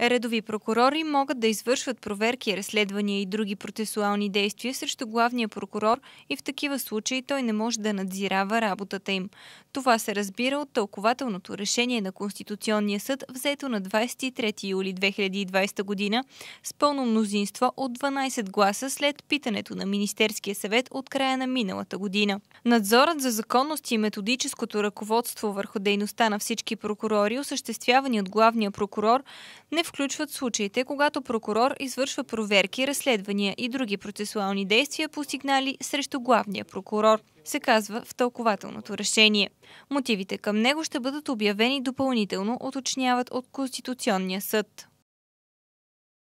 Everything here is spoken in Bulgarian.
Редови прокурори могат да извършват проверки, разследвания и други процесуални действия срещу главния прокурор и в такива случаи той не може да надзирава работата им. Това се разбира от тълкователното решение на Конституционния съд, взето на 23 юли 2020 година с пълно мнозинство от 12 гласа след питането на Министерския съвет от края на миналата година. Надзорът за законност и методическото ръководство върху дейността на всички прокурори, осъществявани от главния прокурор, не включват случаите, когато прокурор извършва проверки, разследвания и други процесуални действия по сигнали срещу главния прокурор, се казва в тълкователното решение. Мотивите към него ще бъдат обявени допълнително, уточняват от Конституционния съд.